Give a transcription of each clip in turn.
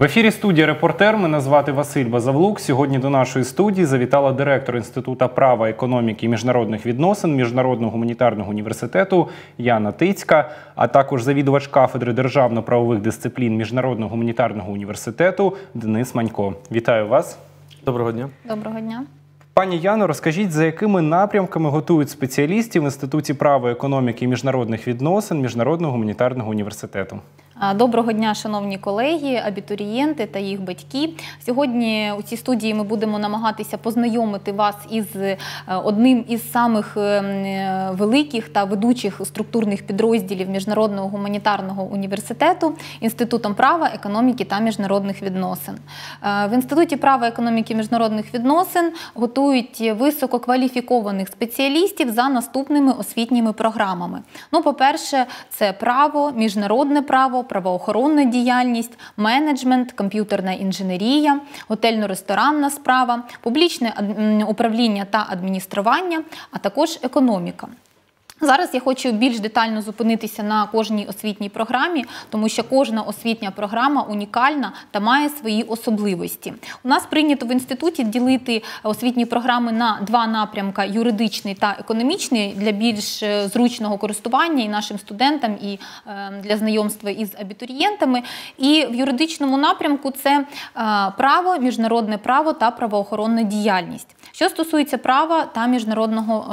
В ефірі студія репортер. Мене звати Василь Базавлук. Сьогодні до нашої студії завітала директор Інституту права, економіки і міжнародних відносин Міжнародного гуманітарного університету Яна Тицька, а також завідувач кафедри державно-правових дисциплін Міжнародного гуманітарного університету Денис Манько. Вітаю вас. Доброго дня. Доброго дня. Пані Яно, розкажіть, за якими напрямками готують спеціалістів в інституті права, економіки і міжнародних відносин Міжнародного гуманітарного університету. Доброго дня, шановні колеги, абітурієнти та їх батьки. Сьогодні у цій студії ми будемо намагатися познайомити вас із е, одним із самих ем, е, великих та ведучих структурних підрозділів міжнародного гуманітарного університету інститутом права, економіки та міжнародних відносин. Е, в інституті права економіки та міжнародних відносин готують висококваліфікованих спеціалістів за наступними освітніми програмами. Ну, по перше, це право, міжнародне право правоохоронна діяльність, менеджмент, комп'ютерна інженерія, готельно-ресторанна справа, публічне управління та адміністрування, а також економіка. Зараз я хочу більш детально зупинитися на кожній освітній програмі, тому що кожна освітня програма унікальна та має свої особливості. У нас прийнято в інституті ділити освітні програми на два напрямки юридичний та економічний для більш е, зручного користування і нашим студентам, і ем, для знайомства із абітурієнтами. І в юридичному напрямку це е, право, міжнародне право та правоохоронна діяльність. Що стосується права та міжнародного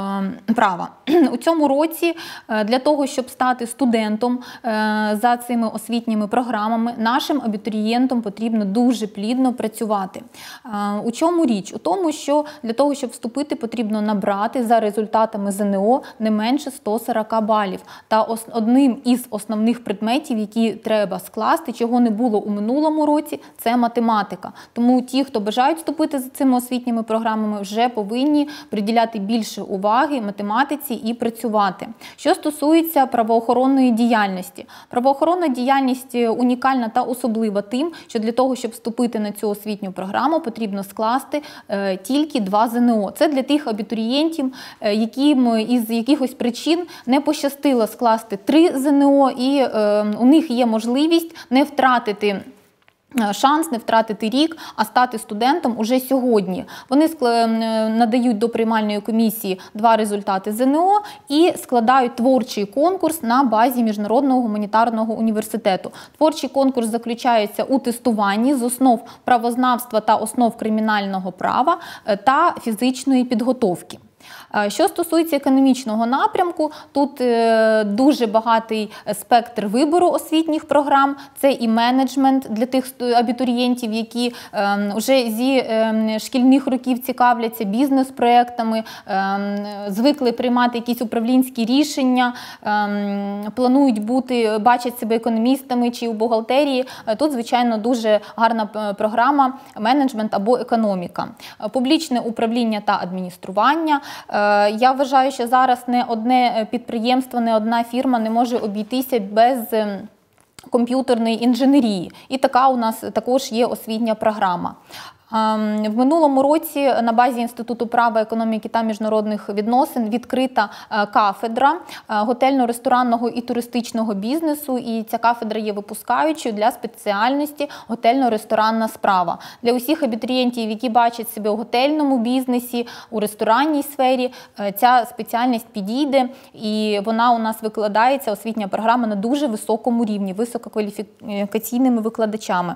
е, права, у цьому році е, для того, щоб стати студентом е, за цими освітніми програмами, нашим абітурієнтам потрібно дуже плідно працювати. У чому річ? У тому, що для того, щоб вступити, потрібно набрати за результатами ЗНО не менше 140 балів. Та одним із основних предметів, які треба скласти, чого не було у минулому році, це математика. Тому ті, хто бажають вступити за цими освітніми програмами, вже повинні приділяти більше уваги математиці і працювати. Що стосується правоохоронної діяльності, правоохоронна діяльність е, унікальна та особлива тим, що для того, щоб вступити на цю освітню програму, потрібно скласти е, тільки два ЗНО. Це для тих абітурієнтів, е, яким із якихось причин не пощастило скласти три ЗНО, і у них є можливість не втратити. Е, шанс не втратити рік, а стати студентом уже сьогодні. Вони е, надають до приймальної комісії два результати ЗНО і складають творчий конкурс на базі міжнародного гуманітарного університету. Творчий конкурс заключається у тестуванні з основ правознавства та основ кримінального права е, та фізичної підготовки. Е, що стосується економічного напрямку, тут е, дуже багатий спектр вибору освітніх програм, це і менеджмент для тих абітурієнтів, які ем, вже зі ем, шкільних років цікавляться бізнес-проектами, ем, звикли приймати якісь управлінські рішення, планують бути, бачать себе економістами чи у бухгалтерії. Е, тут, звичайно, дуже гарна програма менеджмент або економіка, публічне управління та адміністрування. Е, я вважаю, що зараз не одне е, підприємство, не одна фірма не може обійтися без. Е, комп'ютерної інженерії, і така у нас також є освітня програма. Ем, в минулому році на базі інституту права, економіки та міжнародних відносин відкрита е, кафедра е, готельно-ресторанного і туристичного бізнесу. І ця кафедра є випускаючою для спеціальності готельно-ресторанна справа для усіх абітурієнтів, які бачать себе у готельному бізнесі, у ресторанній сфері. Е, ця спеціальність підійде і вона у нас викладається освітня програма на дуже високому рівні, висококваліфікаційними викладачами.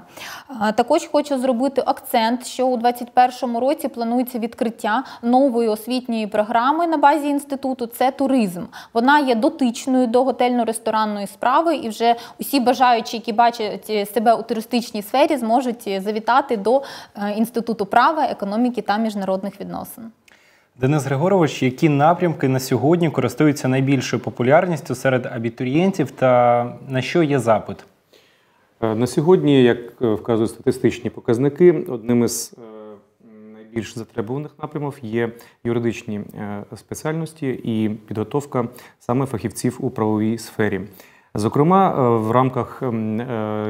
Також хочу зробити акцент що у 2021 році планується відкриття нової освітньої програми на базі інституту це туризм. Вона є дотичною до готельно-ресторанної справи, і вже усі бажаючі, які бачать е, себе у туристичній сфері, зможуть е, завітати до е, інституту права, економіки та міжнародних відносин. Денис Григорович, які напрямки на сьогодні користуються найбільшою популярністю серед абітурієнтів та на що є запит? Е, на сьогодні, як е, вказують статистичні показники, одним із е, найбільш затребуваних напрямів є юридичні спеціальності і підготовка саме фахівців у правовій сфері. Зокрема, в рамках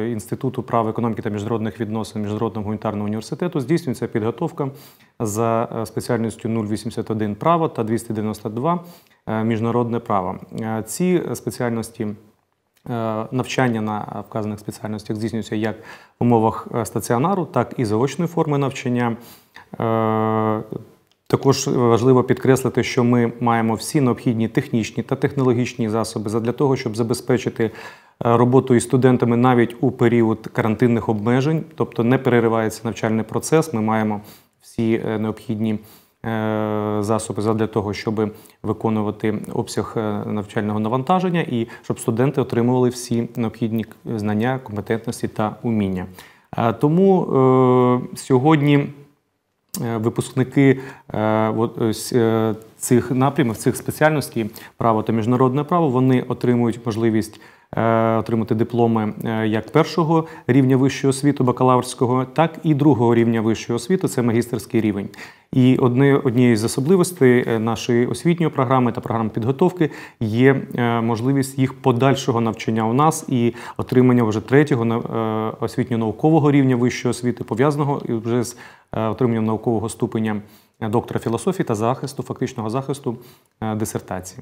інституту права економіки та міжнародних відносин міжнародного гуманітарного університету здійснюється підготовка за спеціальністю 081 право та 292 міжнародне право. Ці спеціальності. Е, навчання на вказаних спеціальностях здійснюється як в умовах е, стаціонару, так і заочної форми навчання. Е, також важливо підкреслити, що ми маємо всі необхідні технічні та технологічні засоби для того, щоб забезпечити роботу із студентами навіть у період карантинних обмежень, тобто не переривається навчальний процес. Ми маємо всі необхідні. Е, засоби для того, щоб виконувати обсяг е, навчального навантаження і щоб студенти отримували всі необхідні знання, компетентності та уміння. Е, тому сьогодні випускники цих напрямів, цих спеціальностей, право та міжнародне право, вони отримують можливість Е, отримати дипломи е, як першого рівня вищого освіти бакалаврського, так і другого рівня вищого освіту це магістерський рівень. І одне однією з особливостей е, нашої освітньої програми та програм підготовки є можливість їх подальшого навчання у нас і отримання вже третього освітньо-наукового рівня вищої освіти, пов'язаного вже з отриманням наукового ступеня доктора філософії та захисту, фактичного захисту дисертації.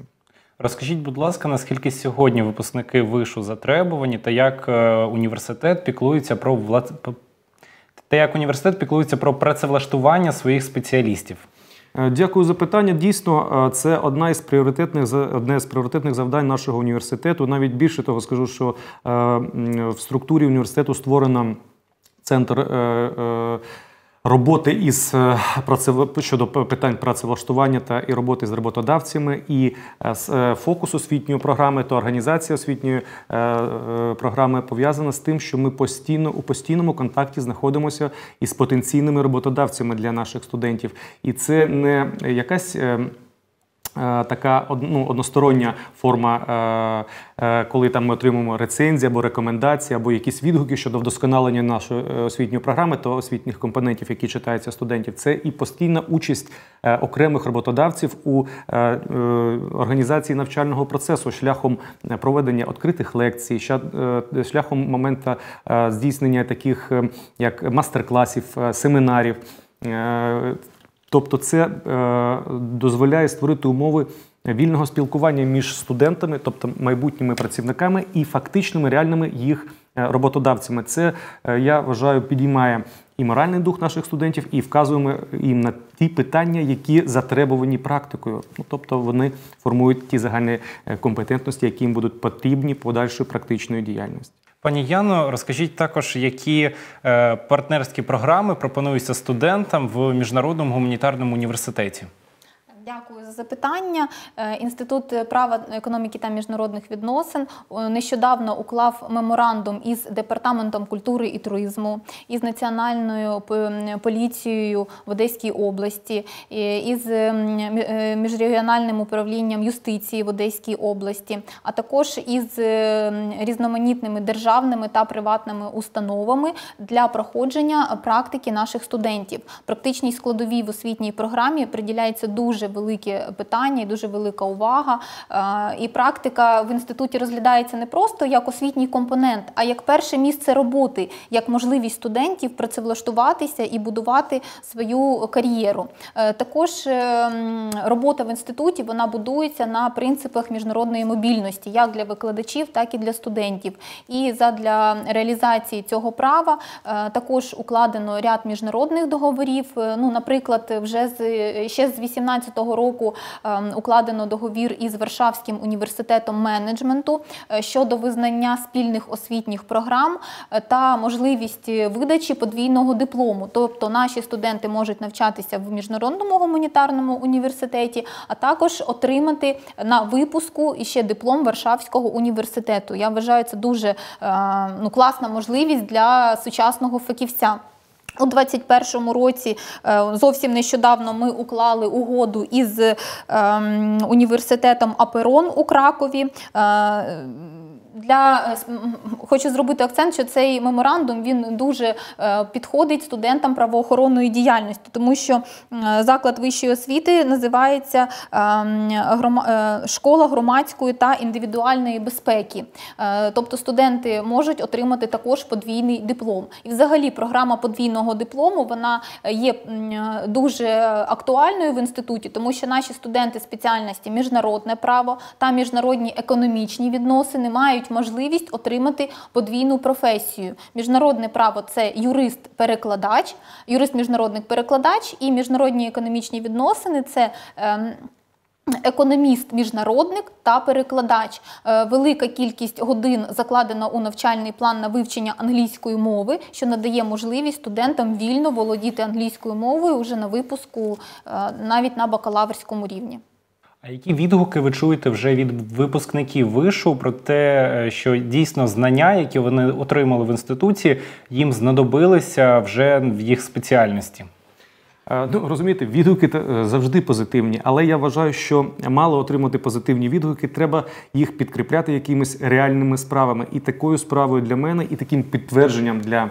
Розкажіть, будь ласка, наскільки сьогодні випускники вишу затребувані та як е, університет піклується про влад... та як університет піклується про працевлаштування своїх спеціалістів? Е, дякую за питання. Дійсно, е, це одна із пріоритетних одне з пріоритетних завдань нашого університету. Навіть більше того, скажу, що в структурі університету створено центр роботи із е, працев щодо питань працевлаштування та і роботи з роботодавцями, і з е, е, фокус освітньої програми то організація освітньої програми пов'язана з тим, що ми постійно у постійному контакті знаходимося із потенційними роботодавцями для наших студентів, і це не якась. Е, така ну, одностороння форма, е, е, коли там ми отримуємо рецензії або рекомендації, або якісь відгуки щодо вдосконалення нашої освітньої програми та освітніх компонентів, які читаються студентів, це і постійна участь окремих роботодавців у організації навчального процесу шляхом проведення відкритих лекцій, шляхом моменту здійснення таких як мастер-класів, семінарів. Тобто, це е, дозволяє створити умови вільного спілкування між студентами, тобто майбутніми працівниками, і фактичними реальними їх е, роботодавцями. Це е, я вважаю підіймає. І моральний дух наших студентів, і вказуємо їм на ті питання, які затребовані практикою. Ну, Тобто вони формують ті загальні компетентності, які їм будуть потрібні подальшої практичної діяльності. Пані Яно, розкажіть також, які е, партнерські програми пропонуються студентам в міжнародному гуманітарному університеті. Дякую за запитання. Е, Інститут права економіки та міжнародних відносин е, нещодавно уклав меморандум із департаментом культури і туризму, із національною поліцією в Одеській області, із е, міжрегіональним управлінням юстиції в Одеській області, а також із різноманітними державними та приватними установами для проходження практики наших студентів. Практичній складовій в освітній програмі приділяється дуже великі питання і дуже велика увага. Е, і практика в інституті розглядається не просто як освітній компонент, а як перше місце роботи, як можливість студентів працевлаштуватися і будувати свою кар'єру. Е, також е, робота в інституті вона будується на принципах міжнародної мобільності, як для викладачів, так і для студентів. І задля реалізації цього права також укладено ряд міжнародних договорів. Ну, наприклад, вже з ще з 18 року ем, укладено договір із Варшавським університетом менеджменту е, щодо визнання спільних освітніх програм е, та можливість е, видачі подвійного диплому. Тобто наші студенти можуть навчатися в міжнародному гуманітарному університеті, а також отримати на випуску іще диплом Варшавського університету. Я вважаю це дуже ну, класна можливість для сучасного фахівця. У 2021 році е, зовсім нещодавно ми уклали угоду із ем, університетом Аперон у Кракові. Е, для е, хочу зробити акцент, що цей меморандум він дуже е, підходить студентам правоохоронної діяльності, тому що заклад вищої освіти називається ем, е, школа громадської та індивідуальної безпеки. Тобто студенти можуть отримати також подвійний диплом. І, взагалі, програма подвійного диплому вона є дуже актуальною в інституті, тому що наші студенти спеціальності міжнародне право та міжнародні економічні відносини мають мають можливість отримати подвійну професію. Міжнародне право це юрист-перекладач, юрист міжнародний перекладач і міжнародні економічні відносини це. Ем, Економіст, міжнародник та перекладач. Е, велика кількість годин закладена у навчальний план на вивчення англійської мови, що надає можливість студентам вільно володіти англійською мовою вже на випуску, е, навіть на бакалаврському рівні. А які відгуки ви чуєте вже від випускників вишу про те, е, що дійсно знання, які вони отримали в інституті, їм знадобилися вже в їх спеціальності? Е, ну, розумієте, відгуки е, завжди позитивні, але я вважаю, що мало отримати позитивні відгуки, треба їх підкріпляти якимись реальними справами. І такою справою для мене, і таким підтвердженням для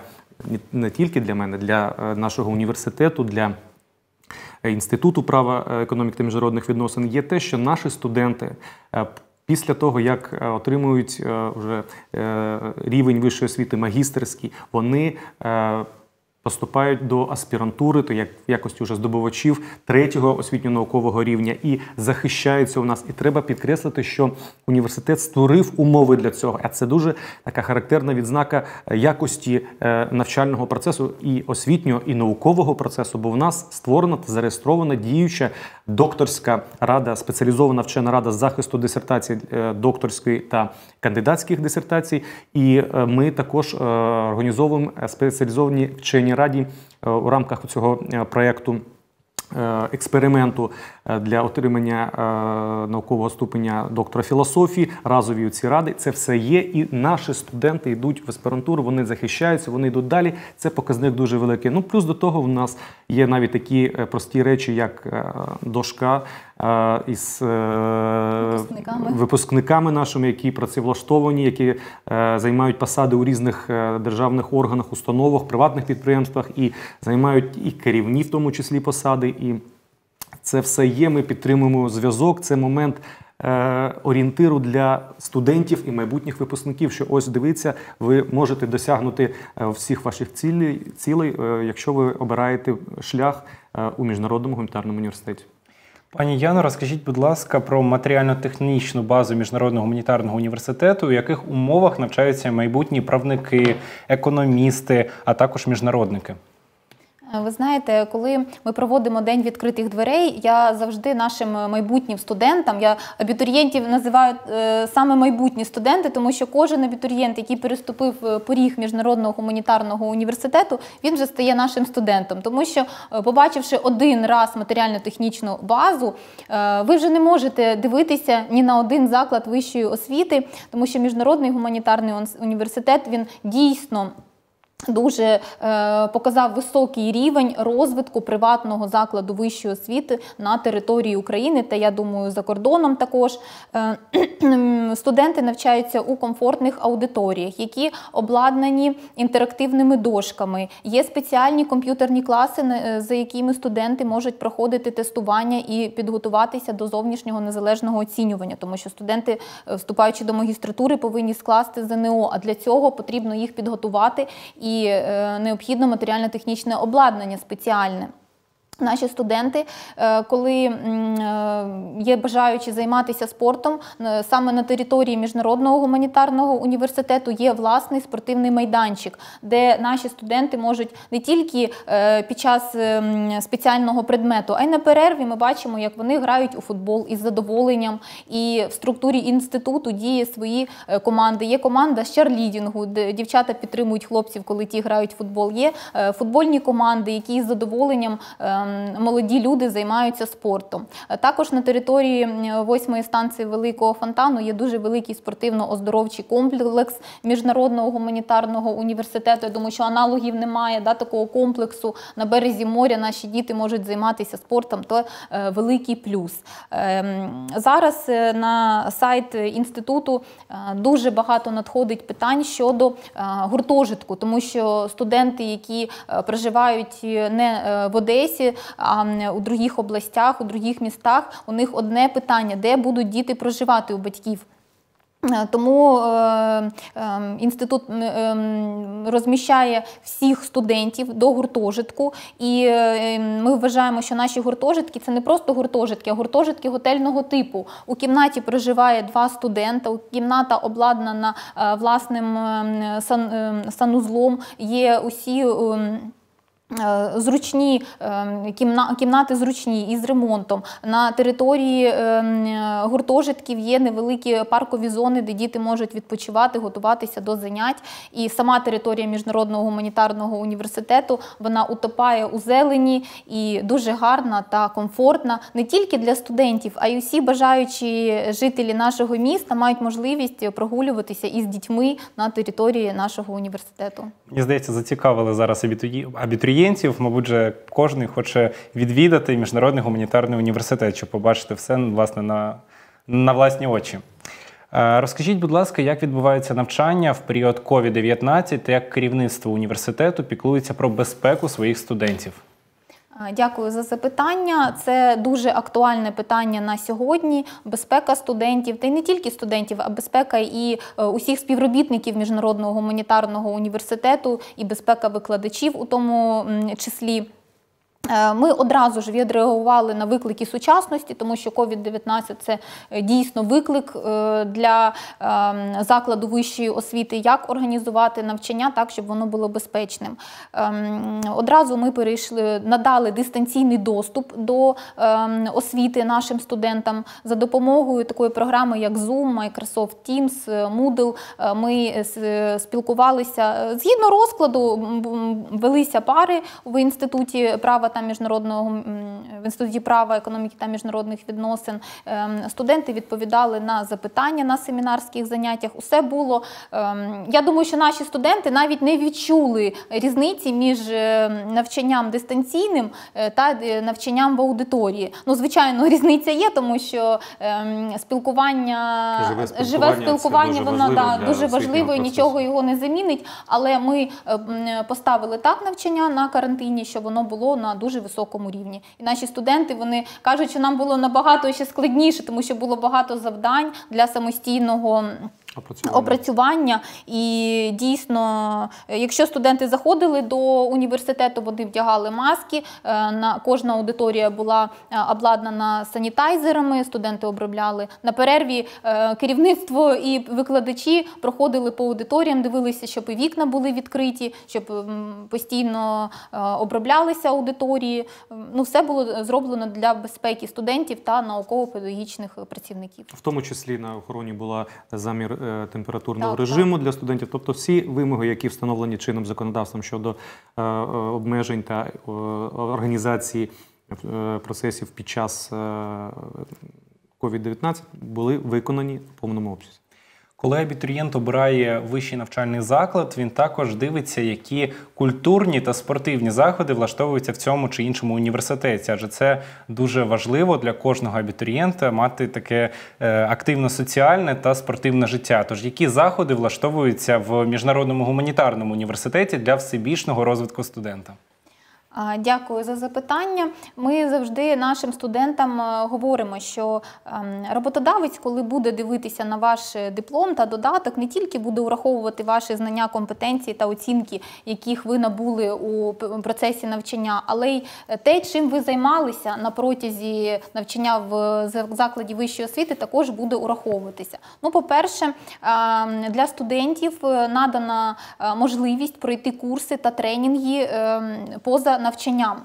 не тільки для мене, для нашого університету, для інституту права е, економіки та міжнародних відносин, є те, що наші студенти. Е, після того, як е, отримують вже рівень вищої освіти магістерський, вони поступають до аспірантури, то як в якості вже здобувачів третього освітньо-наукового рівня і захищаються у нас. І треба підкреслити, що університет створив умови для цього. А це дуже така характерна відзнака е, якості е, навчального процесу і освітнього, і наукового процесу. Бо в нас створена та зареєстрована діюча докторська рада, спеціалізована вчена рада захисту дисертацій е, докторської та кандидатських дисертацій. І ми також організовуємо спеціалізовані вчені Раді е, у рамках цього е, проєкту е, експерименту для отримання наукового ступеня доктора філософії, разові ці ради. Це все є. І наші студенти йдуть в аспірантуру, вони захищаються, вони йдуть далі. Це показник дуже великий. Ну плюс до того, в нас є навіть такі прості речі, як дошка із е, випускниками. випускниками нашими, які працевлаштовані, які е, займають посади у різних е, державних органах, установах, приватних підприємствах і займають і керівні, в тому числі посади. І це все є. Ми підтримуємо зв'язок. Це момент. Орієнтиру для студентів і майбутніх випускників, що ось дивиться, ви можете досягнути всіх ваших цілей, цілей, якщо ви обираєте шлях у міжнародному гуманітарному університеті. Пані Яно, розкажіть, будь ласка, про матеріально-технічну базу міжнародного гуманітарного університету, в яких умовах навчаються майбутні правники, економісти, а також міжнародники. Е, ви знаєте, коли ми проводимо день відкритих дверей, я завжди нашим е, майбутнім студентам, я абітурієнтів називаю е, саме майбутні студенти, тому що кожен абітурієнт, який переступив поріг міжнародного гуманітарного університету, він вже стає нашим студентом, тому що, побачивши один раз матеріально-технічну базу, ви вже не можете дивитися ні на один заклад вищої освіти, тому що міжнародний гуманітарний університет він дійсно. Дуже е, показав високий рівень розвитку приватного закладу вищої освіти на території України, та я думаю, за кордоном також е, студенти навчаються у комфортних аудиторіях, які обладнані інтерактивними дошками. Є спеціальні комп'ютерні класи, е, за якими студенти можуть проходити тестування і підготуватися до зовнішнього незалежного оцінювання, тому що студенти, е, вступаючи до магістратури, повинні скласти ЗНО, а для цього потрібно їх підготувати. і і е, необхідно матеріально-технічне обладнання спеціальне. Наші студенти, е, коли е, є бажаючі займатися спортом, е, саме на території міжнародного гуманітарного університету є власний спортивний майданчик, де наші студенти можуть не тільки під час ем, спеціального предмету, а й на перерві ми бачимо, як вони грають у футбол із задоволенням. І в структурі інституту діє свої команди. Є команда з чарлідінгу, де дівчата підтримують хлопців, коли ті грають в футбол. Є футбольні команди, які з задоволенням. Ем, молоді люди займаються спортом. Е, також на території восьмої станції Великого Фонтану є дуже великий спортивно-оздоровчий комплекс міжнародного гуманітарного університету. Я думаю, що аналогів немає да, такого комплексу на березі моря. Наші діти можуть займатися спортом, то е, великий плюс. Ем, зараз е, на сайт інституту дуже багато надходить питань щодо гуртожитку, тому що студенти, які проживають не в Одесі, у других областях, у других містах у них одне питання, де будуть діти проживати у батьків. Е, тому е, е, інститут е, розміщає всіх студентів до гуртожитку, і е, ми вважаємо, що наші гуртожитки це не просто гуртожитки, а гуртожитки готельного типу. У кімнаті проживає два студента. Кімната обладнана е, власним сан, ем, санузлом. Є усі. Ем, Е, зручні е, кімна, кімнати зручні із ремонтом. На території е, гуртожитків є невеликі паркові зони, де діти можуть відпочивати, готуватися до занять. І сама територія міжнародного гуманітарного університету вона утопає у зелені і дуже гарна та комфортна не тільки для студентів, а й усі бажаючі жителі нашого міста мають можливість прогулюватися із дітьми на території нашого університету. Мені здається, зацікавили зараз абітурієнтів клієнтів, мабуть, же кожен хоче відвідати міжнародний гуманітарний університет, щоб побачити все власне на, на власні очі. Е, розкажіть, будь ласка, як відбувається навчання в період COVID-19 та як керівництво університету піклується про безпеку своїх студентів? Е, дякую за запитання. Це дуже актуальне питання на сьогодні. Безпека студентів, та й не тільки студентів, а безпека і е, усіх співробітників міжнародного гуманітарного університету, і безпека викладачів у тому числі. Е, ми одразу ж відреагували на виклики сучасності, тому що COVID-19 – це е, дійсно виклик е, для ем, закладу вищої освіти, як організувати навчання так, щоб воно було безпечним. Ем, одразу ми перейшли, надали дистанційний доступ до ем, освіти нашим студентам за допомогою такої програми, як Zoom, Microsoft Teams, Moodle. Ми спілкувалися згідно розкладу, велися пари в інституті права права та міжнародного в інституті права, економіки та міжнародних відносин. Ем, студенти відповідали на запитання на семінарських заняттях. Усе було ем, я думаю, що наші студенти навіть не відчули різниці між е, навчанням дистанційним е, та е, навчанням в аудиторії. Ну, звичайно, різниця є, тому що ем, спілкування живе спілкування, живе спілкування да дуже важливо і нічого його не замінить. Але ми поставили так навчання на карантині, що воно було на дуже високому рівні. І наші студенти вони кажуть, що нам було набагато ще складніше, тому що було багато завдань для самостійного опрацювання. опрацювання. І дійсно, якщо студенти заходили до університету, вони вдягали маски. Е, на кожна аудиторія була е, обладнана санітайзерами. Студенти обробляли на перерві е, керівництво і викладачі проходили по аудиторіям, дивилися, щоб і вікна були відкриті, щоб постійно оброблялися аудиторії. Ну, все було зроблено для безпеки студентів та науково-педагогічних працівників. В тому числі на охороні була замір Е, температурного так, режиму так. для студентів, тобто всі вимоги, які встановлені чинним законодавством щодо е, обмежень та організації е, процесів під час covid 19 були виконані в повному обсязі. Коли абітурієнт обирає вищий навчальний заклад, він також дивиться, які культурні та спортивні заходи влаштовуються в цьому чи іншому університеті, адже це дуже важливо для кожного абітурієнта мати таке е, активно-соціальне та спортивне життя. Тож які заходи влаштовуються в міжнародному гуманітарному університеті для всебічного розвитку студента? Дякую за запитання. Ми завжди нашим студентам е, говоримо, що ем, роботодавець, коли буде дивитися на ваш диплом та додаток, не тільки буде враховувати ваші знання, компетенції та оцінки, яких ви набули у процесі навчання, але й е, те, чим ви займалися на протязі навчання в закладі вищої освіти, також буде ураховуватися. Ну, по-перше, ем, для студентів е, надана можливість пройти курси та тренінги ем, поза навчання навчанням.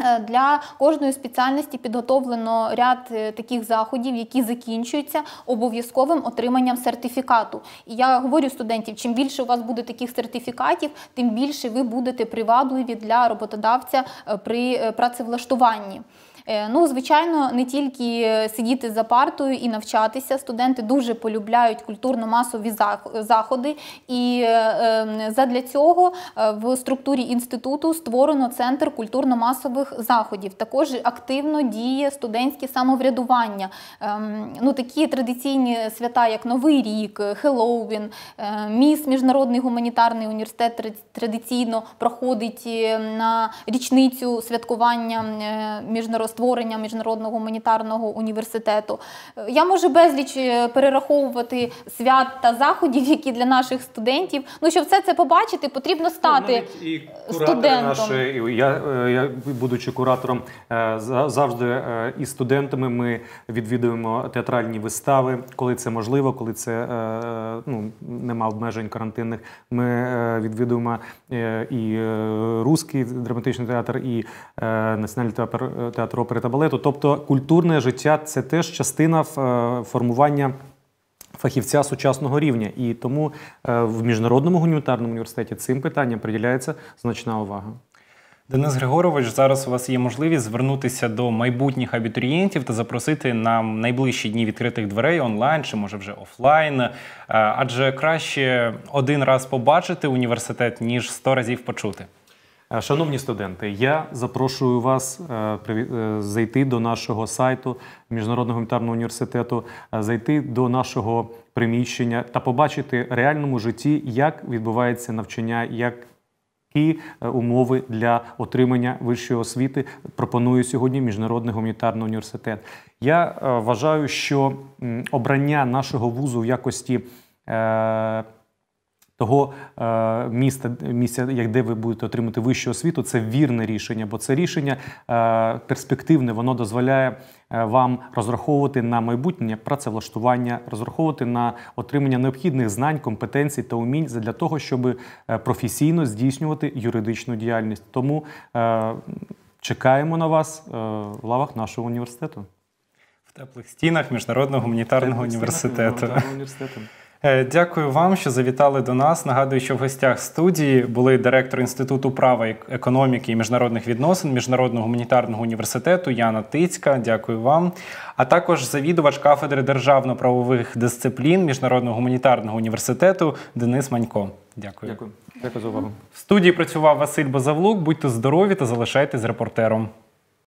Е, для кожної спеціальності підготовлено ряд е, таких заходів, які закінчуються обов'язковим отриманням сертифікату. І я говорю студентів: чим більше у вас буде таких сертифікатів, тим більше ви будете привабливі для роботодавця е, при працевлаштуванні. Е, ну, звичайно, не тільки сидіти за партою і навчатися. Студенти дуже полюбляють культурно-масові заходи, і е, ем, задля цього е, в структурі інституту створено центр культурно-масових заходів. Також активно діє студентське самоврядування. Ем, ну, Такі традиційні свята, як Новий рік, Хеллоуін, Міс Міжнародний гуманітарний університет традиційно проходить на річницю святкування міжнародних створення міжнародного гуманітарного університету. Е, я можу безліч е, перераховувати свят та заходів, які для наших студентів. Ну щоб все це побачити, потрібно ну, стати і студентом. Наші, я, е, я будучи куратором, завжди і студентами ми відвідуємо театральні вистави, коли це можливо, коли це ну нема обмежень карантинних. Ми відвідуємо і Руський драматичний театр, і Національний театр театр опери та балету. Тобто культурне життя це теж частина е, формування фахівця сучасного рівня. І тому е, в міжнародному гуманітарному університеті цим питанням приділяється значна увага. Денис Григорович, зараз у вас є можливість звернутися до майбутніх абітурієнтів та запросити на найближчі дні відкритих дверей онлайн чи може вже офлайн. Е, адже краще один раз побачити університет ніж сто разів почути. Е, шановні студенти, я запрошую вас е, е, зайти до нашого сайту Міжнародного гуманітарного університету, зайти до нашого приміщення та побачити в реальному житті, як відбувається навчання, які умови для отримання вищої освіти пропонує сьогодні Міжнародний гуманітарний університет. Я вважаю, що обрання нашого вузу в якості того е, міста, місця, як де ви будете отримати вищу освіту, це вірне рішення, бо це рішення е, перспективне, воно дозволяє е, вам розраховувати на майбутнє працевлаштування, розраховувати на отримання необхідних знань, компетенцій та умінь для того, щоб професійно здійснювати юридичну діяльність. Тому чекаємо на вас в лавах нашого університету. В теплих стінах міжнародного гуманітарного університету. Е, дякую вам, що завітали до нас. Нагадую, що в гостях студії були директор інституту права, економіки і міжнародних відносин Міжнародного гуманітарного університету Яна Тицька. Дякую вам. А також завідувач кафедри державно-правових дисциплін Міжнародного гуманітарного університету Денис Манько. Дякую. Дякую. Дякую за увагу. В студії працював Василь Базавлук. Будьте здорові та залишайтесь репортером.